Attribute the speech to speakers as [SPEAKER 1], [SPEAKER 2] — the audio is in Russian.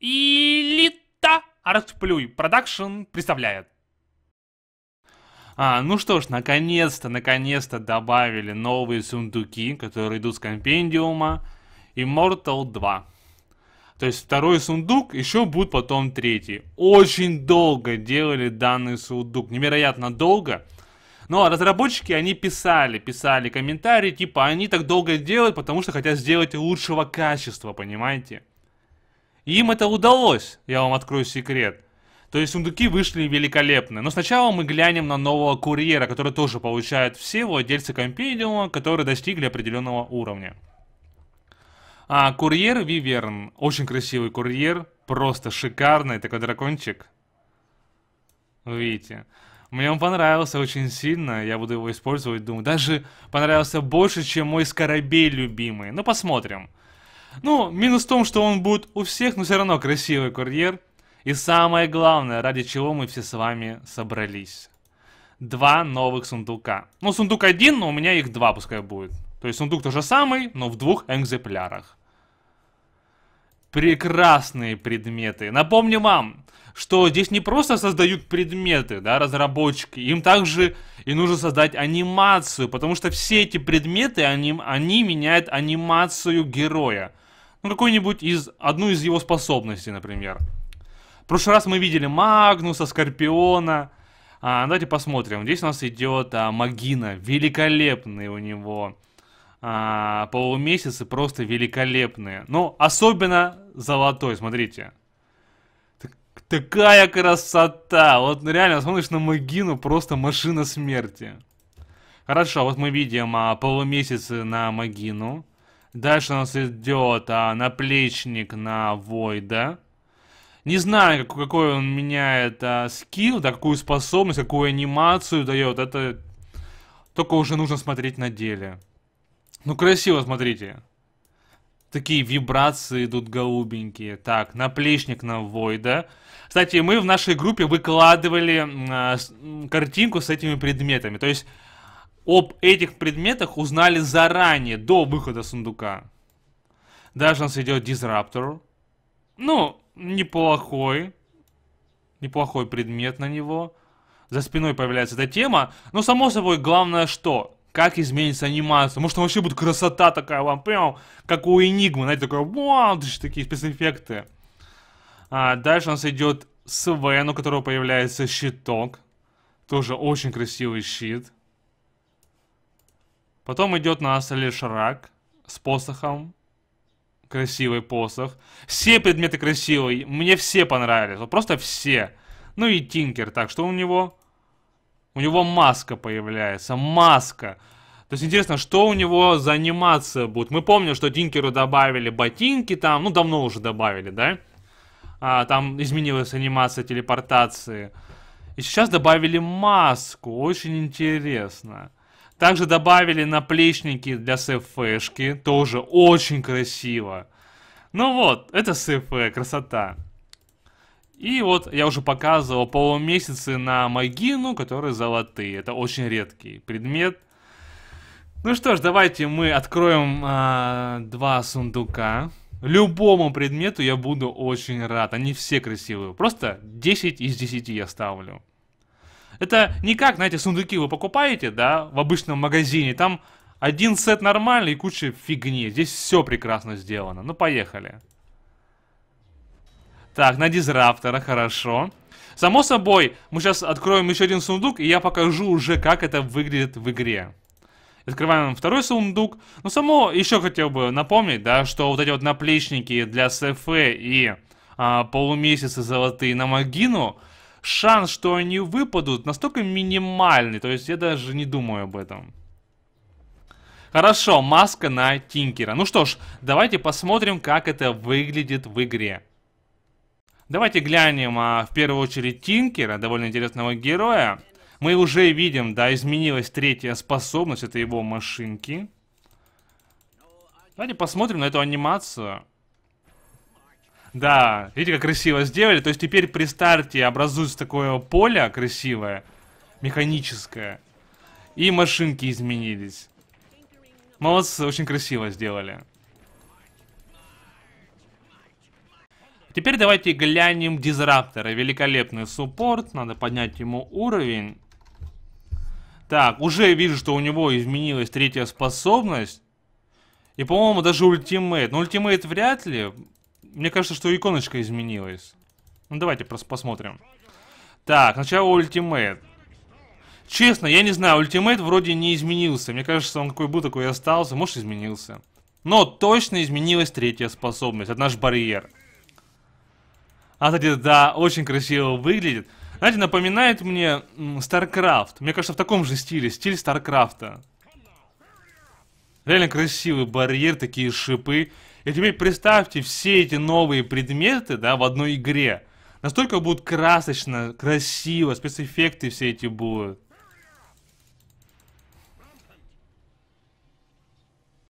[SPEAKER 1] Элита Артплюй Продакшн представляет. А, ну что ж, наконец-то, наконец-то добавили новые сундуки, которые идут с компендиума Immortal 2. То есть второй сундук, еще будет потом третий. Очень долго делали данный сундук, невероятно долго. Но ну, а разработчики, они писали, писали комментарии, типа, они так долго делают, потому что хотят сделать лучшего качества, понимаете? И им это удалось, я вам открою секрет. То есть сундуки вышли великолепны. Но сначала мы глянем на нового курьера, который тоже получает все владельцы компендиума, которые достигли определенного уровня. А, курьер Виверн. Очень красивый курьер. Просто шикарный такой дракончик. Видите. Мне он понравился очень сильно, я буду его использовать, думаю. Даже понравился больше, чем мой скоробей любимый. Ну, посмотрим. Ну, минус в том, что он будет у всех, но все равно красивый курьер. И самое главное, ради чего мы все с вами собрались. Два новых сундука. Ну, сундук один, но у меня их два пускай будет. То есть сундук тот же самый, но в двух экземплярах. Прекрасные предметы. Напомню вам, что здесь не просто создают предметы, да, разработчики, им также и нужно создать анимацию, потому что все эти предметы, они, они меняют анимацию героя ну, какой нибудь из, одну из его способностей, например. В прошлый раз мы видели Магнуса, Скорпиона. А, давайте посмотрим. Здесь у нас идет а, Магина. Великолепный у него а, полумесяцы, просто великолепные. Ну, особенно золотой, смотрите. Так, такая красота! Вот реально, смотришь на Магину, просто машина смерти. Хорошо, вот мы видим а, полумесяцы на Магину. Дальше у нас идет а, наплечник на Войда. Не знаю, как, какой он меняет а, скилл, да, какую способность, какую анимацию дает. Это только уже нужно смотреть на деле. Ну, красиво, смотрите. Такие вибрации идут голубенькие. Так, наплечник на Войда. Кстати, мы в нашей группе выкладывали а, с, картинку с этими предметами. То есть об этих предметах узнали заранее, до выхода сундука. Даже у нас идет дизраптор. Ну, неплохой. Неплохой предмет на него. За спиной появляется эта тема. Но, само собой, главное что? Как изменится анимация? Может, там вообще будет красота такая вам, прям, как у Энигмы. Знаете, такое, вау, такие спецэффекты. А, дальше у нас идет Свен, у которого появляется щиток. Тоже очень красивый щит. Потом идет на Асале Шарак с посохом. Красивый посох. Все предметы красивые. Мне все понравились. Вот просто все. Ну и Тинкер. Так, что у него? У него маска появляется. Маска. То есть интересно, что у него за анимация будет. Мы помним, что Тинкеру добавили ботинки там. Ну, давно уже добавили, да? А, там изменилась анимация телепортации. И сейчас добавили маску. Очень интересно. Также добавили наплечники для СФшки, тоже очень красиво. Ну вот, это СФ, красота. И вот я уже показывал полумесяцы на Магину, которые золотые. Это очень редкий предмет. Ну что ж, давайте мы откроем э, два сундука. Любому предмету я буду очень рад. Они все красивые. Просто 10 из 10 я ставлю. Это не как, знаете, сундуки вы покупаете, да, в обычном магазине, там один сет нормальный и куча фигни. Здесь все прекрасно сделано. Ну, поехали. Так, на дизраптора, хорошо. Само собой, мы сейчас откроем еще один сундук, и я покажу уже, как это выглядит в игре. Открываем второй сундук. Ну само еще хотел бы напомнить, да, что вот эти вот наплечники для СФ и а, полумесяцы золотые на Магину шанс, что они выпадут, настолько минимальный. То есть я даже не думаю об этом. Хорошо, маска на Тинкера. Ну что ж, давайте посмотрим, как это выглядит в игре. Давайте глянем а, в первую очередь Тинкера, довольно интересного героя. Мы уже видим, да, изменилась третья способность, это его машинки. Давайте посмотрим на эту анимацию. Да, видите, как красиво сделали. То есть теперь при старте образуется такое поле красивое, механическое. И машинки изменились. Молодцы, очень красиво сделали. Теперь давайте глянем дизраптора. Великолепный суппорт. Надо поднять ему уровень. Так, уже вижу, что у него изменилась третья способность. И, по-моему, даже ультимейт. Но ультимейт вряд ли. Мне кажется, что иконочка изменилась. Ну, давайте просто посмотрим. Так, сначала ультимейт. Честно, я не знаю, ультимейт вроде не изменился. Мне кажется, он какой был, такой и остался. Может, изменился. Но точно изменилась третья способность. Это наш барьер. А, кстати, да, очень красиво выглядит. Знаете, напоминает мне StarCraft. Мне кажется, в таком же стиле. Стиль StarCraft'а. Реально красивый барьер, такие шипы. И теперь представьте все эти новые предметы, да, в одной игре. Настолько будет красочно, красиво, спецэффекты все эти будут.